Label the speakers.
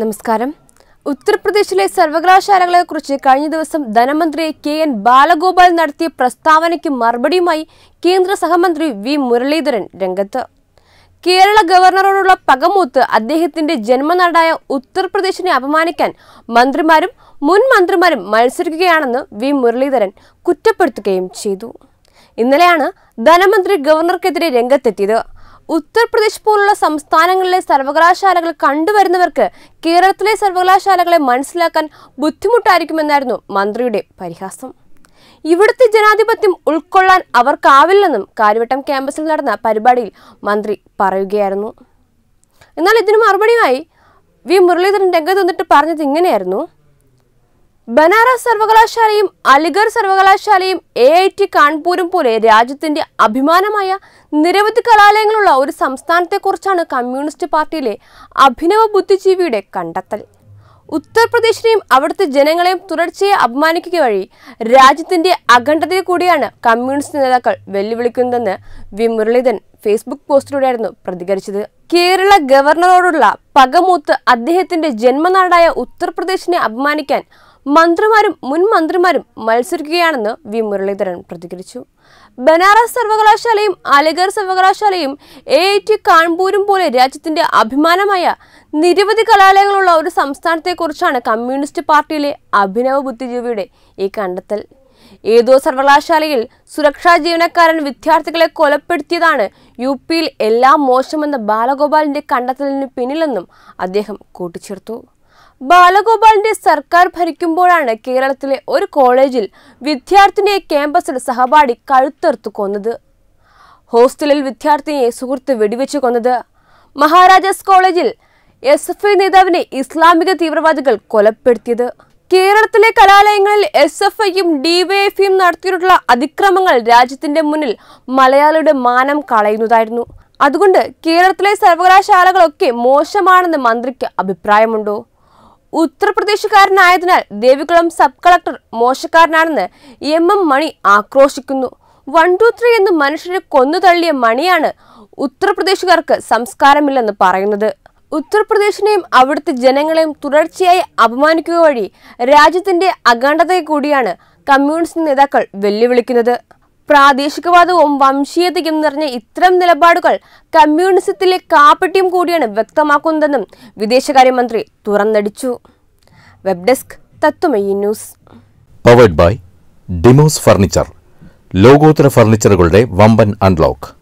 Speaker 1: നമസ്കാരം ഉത്തർപ്രദേശിലെ സർവകലാശാലകളെക്കുറിച്ച് കഴിഞ്ഞ ദിവസം ധനമന്ത്രി കെ എൻ ബാലഗോപാൽ നടത്തിയ പ്രസ്താവനയ്ക്ക് മറുപടിയുമായി കേന്ദ്ര സഹമന്ത്രി വി മുരളീധരൻ രംഗത്ത് കേരള ഗവർണറോടുള്ള പകമൂത്ത് അദ്ദേഹത്തിന്റെ ജന്മനാടായ ഉത്തർപ്രദേശിനെ അപമാനിക്കാൻ മന്ത്രിമാരും മുൻ മന്ത്രിമാരും മത്സരിക്കുകയാണെന്ന് വി മുരളീധരൻ കുറ്റപ്പെടുത്തുകയും ചെയ്തു ഇന്നലെയാണ് ധനമന്ത്രി ഗവർണർക്കെതിരെ രംഗത്തെത്തിയത് ഉത്തർപ്രദേശ് പോലുള്ള സംസ്ഥാനങ്ങളിലെ സർവകലാശാലകൾ കണ്ടുവരുന്നവർക്ക് കേരളത്തിലെ സർവകലാശാലകളെ മനസ്സിലാക്കാൻ ബുദ്ധിമുട്ടായിരിക്കുമെന്നായിരുന്നു മന്ത്രിയുടെ പരിഹാസം ഇവിടുത്തെ ജനാധിപത്യം ഉൾക്കൊള്ളാൻ അവർക്കാവില്ലെന്നും കാര്യവട്ടം ക്യാമ്പസിൽ നടന്ന പരിപാടിയിൽ മന്ത്രി പറയുകയായിരുന്നു എന്നാൽ ഇതിനു മറുപടിയുമായി വി മുരളീധരൻ രംഗത്ത് വന്നിട്ട് പറഞ്ഞത് ഇങ്ങനെയായിരുന്നു ബനാറസ് സർവകലാശാലയും അലിഗർ സർവകലാശാലയും എ ഐ ടി കാൺപൂരും പോലെ രാജ്യത്തിന്റെ അഭിമാനമായ നിരവധി കലാലയങ്ങളുള്ള ഒരു സംസ്ഥാനത്തെക്കുറിച്ചാണ് കമ്മ്യൂണിസ്റ്റ് പാർട്ടിയിലെ അഭിനവ ബുദ്ധിജീവിയുടെ കണ്ടെത്തൽ ഉത്തർപ്രദേശിനെയും അവിടുത്തെ ജനങ്ങളെയും തുടർച്ചയെ അപമാനിക്കുക വഴി രാജ്യത്തിന്റെ അഖണ്ഡതയെ കൂടിയാണ് കമ്മ്യൂണിസ്റ്റ് നേതാക്കൾ വെല്ലുവിളിക്കുന്നതെന്ന് വി മുരളീധരൻ ഫേസ്ബുക്ക് പോസ്റ്റിലൂടെയായിരുന്നു പ്രതികരിച്ചത് കേരള ഗവർണറോടുള്ള പകമൂത്ത് അദ്ദേഹത്തിന്റെ ജന്മനാടായ ഉത്തർപ്രദേശിനെ അപമാനിക്കാൻ മന്ത്രിമാരും മുൻ മന്ത്രിമാരും മത്സരിക്കുകയാണെന്ന് വി മുരളീധരൻ പ്രതികരിച്ചു ബനാറസ് സർവകലാശാലയും അലിഗർ സർവകലാശാലയും എ ഐ ടി കാൺപൂരും പോലെ രാജ്യത്തിന്റെ അഭിമാനമായ നിരവധി കലാലയങ്ങളുള്ള ഒരു സംസ്ഥാനത്തെക്കുറിച്ചാണ് കമ്മ്യൂണിസ്റ്റ് പാർട്ടിയിലെ അഭിനവ ബുദ്ധിജീവിയുടെ ഈ കണ്ടെത്തൽ ഏതോ സർവകലാശാലയിൽ സുരക്ഷാ ജീവനക്കാരൻ വിദ്യാർത്ഥികളെ കൊലപ്പെടുത്തിയതാണ് യു പിയിൽ എല്ലാം മോശമെന്ന ബാലഗോപാലിന്റെ കണ്ടെത്തലിന് പിന്നിലെന്നും അദ്ദേഹം കൂട്ടിച്ചേർത്തു ബാലഗോപാലിന്റെ സർക്കാർ ഭരിക്കുമ്പോഴാണ് കേരളത്തിലെ ഒരു കോളേജിൽ വിദ്യാർത്ഥിനിയെ ക്യാമ്പസിൽ സഹപാഠി കഴുത്തെർത്ത് കൊന്നത് ഹോസ്റ്റലിൽ വിദ്യാർത്ഥിനിയെ സുഹൃത്ത് വെടിവെച്ച് കൊന്നത് മഹാരാജാസ് കോളേജിൽ എസ് എഫ് ഐ നേതാവിനെ ഇസ്ലാമിക തീവ്രവാദികൾ കൊലപ്പെടുത്തിയത് കേരളത്തിലെ കലാലയങ്ങളിൽ എസ് എഫ് ഐയും ഡിവൈഎഫ്ഐയും നടത്തിയിട്ടുള്ള അതിക്രമങ്ങൾ രാജ്യത്തിന്റെ മുന്നിൽ മലയാളിയുടെ മാനം കളയുന്നതായിരുന്നു അതുകൊണ്ട് കേരളത്തിലെ സർവകലാശാലകളൊക്കെ മോശമാണെന്ന് മന്ത്രിക്ക് അഭിപ്രായമുണ്ടോ ഉത്തർപ്രദേശുകാരനായതിനാൽ ദേവികുളം സബ് കളക്ടർ മോശക്കാരനാണെന്ന് എം എം മണി ആക്രോശിക്കുന്നു വൺ ടു ത്രീ എന്ന് മനുഷ്യരെ കൊന്നു തള്ളിയ മണിയാണ് ഉത്തർപ്രദേശുകാർക്ക് സംസ്കാരമില്ലെന്ന് പറയുന്നത് ഉത്തർപ്രദേശിനെയും അവിടുത്തെ ജനങ്ങളെയും തുടർച്ചയായി അപമാനിക്കുക വഴി രാജ്യത്തിന്റെ അഖണ്ഡതയെ കൂടിയാണ് കമ്മ്യൂണിസ്റ്റ് നേതാക്കൾ വെല്ലുവിളിക്കുന്നത് പ്രാദേശികവാദവും വംശീയതയും നിറഞ്ഞ ഇത്തരം നിലപാടുകൾ കമ്മ്യൂണിസത്തിലെ കാപ്പട്യം കൂടിയാണ് വ്യക്തമാക്കുന്നതെന്നും വിദേശകാര്യമന്ത്രി തുറന്നടിച്ചു web desk Tatwamayi news powered by Demos furniture ലോകോത്തര ഫർണിച്ചറുകളുടെ വമ്പൻ അൺലോക്ക്